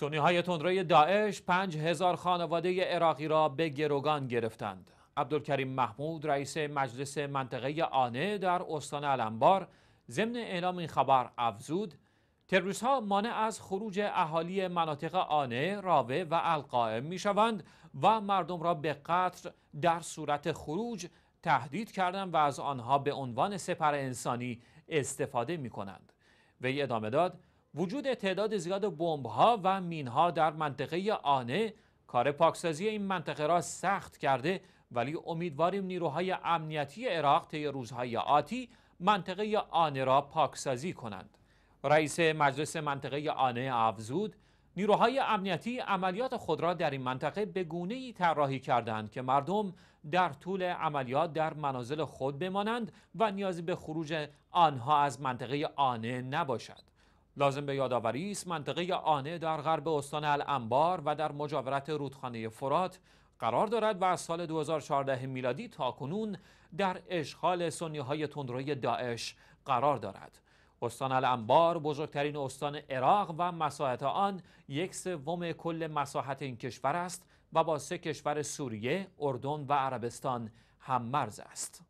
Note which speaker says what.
Speaker 1: سونی های تندروی داعش 5000 خانواده عراقی را به گروگان گرفتند. عبدالکریم محمود رئیس مجلس منطقه آنه در استان علمبار ضمن اعلام این خبر افزود تروریست ها مانع از خروج اهالی مناطق آنه، راوه و القائم می شوند و مردم را به قطر در صورت خروج تهدید کردند و از آنها به عنوان سپر انسانی استفاده می کنند. وی ادامه داد وجود تعداد زیاد بمبها و مین در منطقه آنه کار پاکسازی این منطقه را سخت کرده ولی امیدواریم نیروهای امنیتی عراق طی روزهای آتی منطقه آنه را پاکسازی کنند رئیس مجلس منطقه آنه افزود نیروهای امنیتی عملیات خود را در این منطقه به گونه ای طراحی کردند که مردم در طول عملیات در منازل خود بمانند و نیازی به خروج آنها از منطقه آنه نباشد لازم به یادآوری است منطقه آنه در غرب استان الانبار و در مجاورت رودخانه فرات قرار دارد و از سال 2014 میلادی تا کنون در اشغال سنی های تندروی داعش قرار دارد. استان الانبار بزرگترین استان عراق و مساحت آن یک سوم کل مساحت این کشور است و با سه کشور سوریه، اردن و عربستان هم مرز است.